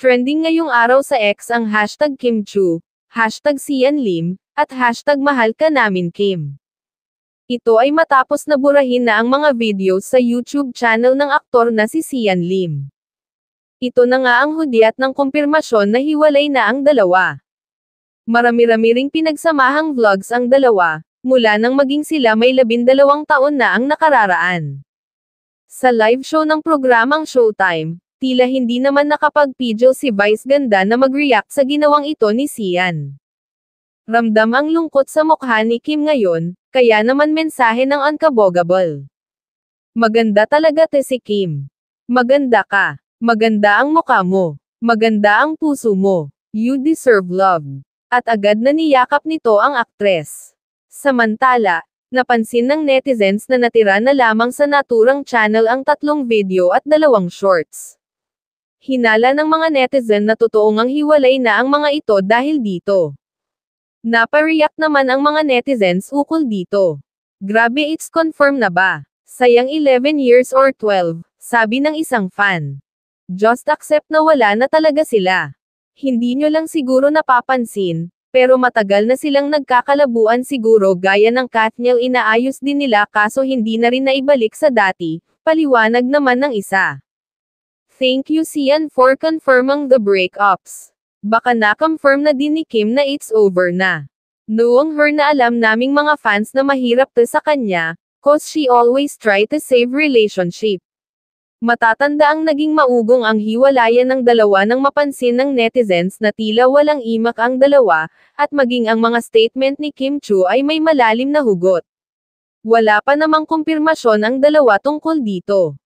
Trending ngayong araw sa X ang hashtag Kim Chu, hashtag Sian Lim, at hashtag Mahal Ka Namin Kim. Ito ay matapos na burahin na ang mga videos sa YouTube channel ng aktor na si Sian Lim. Ito na nga ang hudyat ng kumpirmasyon na hiwalay na ang dalawa. Marami-rami ring pinagsamahang vlogs ang dalawa, mula nang maging sila may labindalawang taon na ang nakararaan. Sa live show ng programang Showtime, tila hindi naman nakapagpidyo si Vice Ganda na mag-react sa ginawang ito ni Sian. Ramdam ang lungkot sa mukha ni Kim ngayon, kaya naman mensahe ng unkabogable. Maganda talaga te si Kim. Maganda ka. Maganda ang mukha mo. Maganda ang puso mo. You deserve love. At agad na niyakap nito ang aktres. Samantala, napansin ng netizens na natira na lamang sa naturang channel ang tatlong video at dalawang shorts hinala ng mga netizen na totoong ang hiwalay na ang mga ito dahil dito. Napareact naman ang mga netizens ukol dito. Grabe it's confirm na ba? Sayang 11 years or 12, sabi ng isang fan. Just accept na wala na talaga sila. Hindi nyo lang siguro napapansin, pero matagal na silang nagkakalabuan siguro gaya ng Katniel inaayos din nila kaso hindi na rin naibalik sa dati, paliwanag naman ng isa. Thank you Sian for confirming the breakups. Baka na-confirm na din ni Kim na it's over na. Noong her na alam naming mga fans na mahirap to sa kanya, cause she always try to save relationship. Matatanda ang naging maugong ang hiwalayan ng dalawa nang mapansin ng netizens na tila walang imak ang dalawa, at maging ang mga statement ni Kim Chu ay may malalim na hugot. Wala pa namang kumpirmasyon ang dalawa tungkol dito.